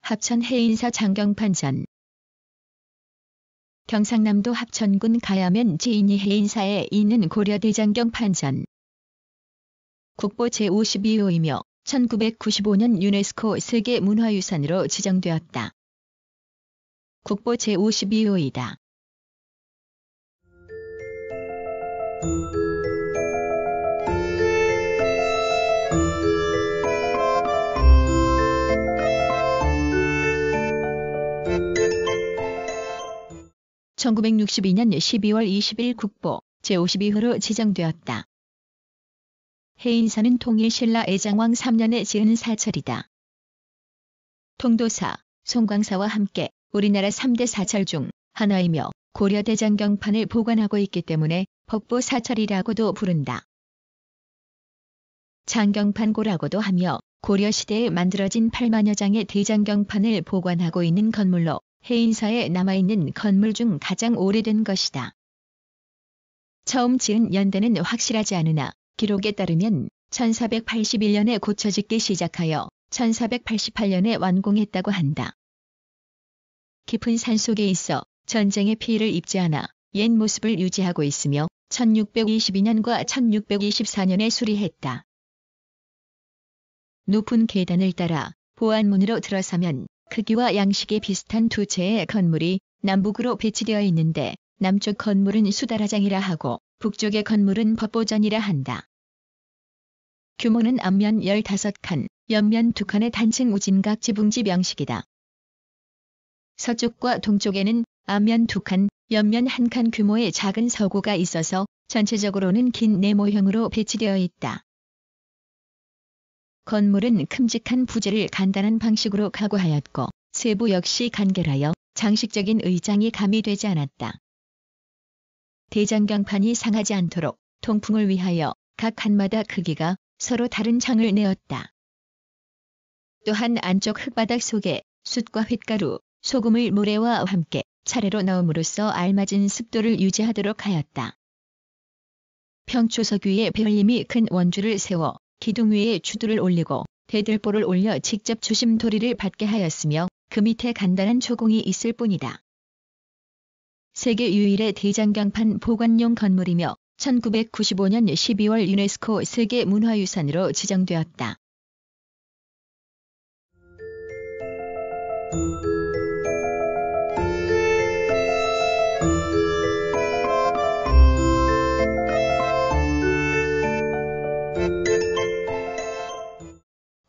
합천 해인사 장경판전 경상남도 합천군 가야면 제인이 해인사에 있는 고려대장경 판전 국보 제52호이며 1995년 유네스코 세계문화유산으로 지정되었다. 국보 제52호이다. (1962년 12월 20일) 국보 제52호로 지정되었다. 해인사는 통일신라 애장왕 3년에 지은 사찰이다. 통도사, 송광사와 함께 우리나라 3대 사찰 중 하나이며 고려대장경판을 보관하고 있기 때문에 법보 사찰이라고도 부른다. 장경판고라고도 하며 고려시대에 만들어진 8만여 장의 대장경판을 보관하고 있는 건물로 해인사에 남아있는 건물 중 가장 오래된 것이다. 처음 지은 연대는 확실하지 않으나 기록에 따르면 1481년에 고쳐짓기 시작하여 1488년에 완공했다고 한다. 깊은 산속에 있어 전쟁의 피해를 입지 않아 옛 모습을 유지하고 있으며 1622년과 1624년에 수리했다. 높은 계단을 따라 보안문으로 들어서면 크기와 양식에 비슷한 두 채의 건물이 남북으로 배치되어 있는데 남쪽 건물은 수다라장이라 하고 북쪽의 건물은 법보전이라 한다. 규모는 앞면 15칸, 옆면 2칸의 단층 우진각 지붕지명식이다 서쪽과 동쪽에는 앞면 두 칸, 옆면 한 칸 규모의 작은 서구가 있어서 전체적으로는 긴 네모형으로 배치되어 있다. 건물은 큼직한 부재를 간단한 방식으로 가구하였고 세부 역시 간결하여 장식적인 의장이 가미되지 않았다. 대장경판이 상하지 않도록 통풍을 위하여 각 칸마다 크기가 서로 다른 창을 내었다. 또한 안쪽 흙바닥 속에 숯과 횟가루, 소금을 모래와 함께 차례로 넣음으로써 알맞은 습도를 유지하도록 하였다. 평초석 위에 배열림이 큰 원주를 세워 기둥 위에 주두를 올리고 대들보를 올려 직접 주심도리를 받게 하였으며 그 밑에 간단한 초공이 있을 뿐이다. 세계 유일의 대장경판 보관용 건물이며 1995년 12월 유네스코 세계문화유산으로 지정되었다.